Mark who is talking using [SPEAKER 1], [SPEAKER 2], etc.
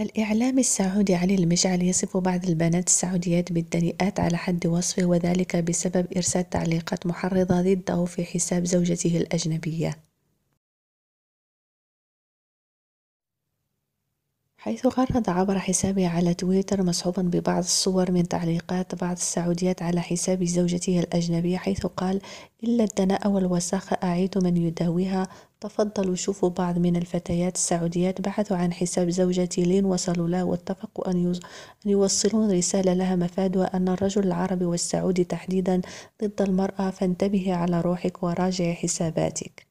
[SPEAKER 1] الإعلام السعودي علي المجعل يصف بعض البنات السعوديات بالدنيئات على حد وصفه وذلك بسبب إرسال تعليقات محرضة ضده في
[SPEAKER 2] حساب زوجته الأجنبية
[SPEAKER 1] حيث غرد عبر حسابه على تويتر مصحوبا ببعض الصور من تعليقات بعض السعوديات على حساب زوجته الأجنبية حيث قال إلا الدناء والوساخة أعيد من يداويها تفضلوا شوفوا بعض من الفتيات السعوديات بحثوا عن حساب زوجتي لين وصلوا له واتفقوا أن, أن يوصلون رسالة لها مفادها أن الرجل العربي والسعودي تحديدا ضد المرأة فانتبهي على روحك
[SPEAKER 2] وراجعي حساباتك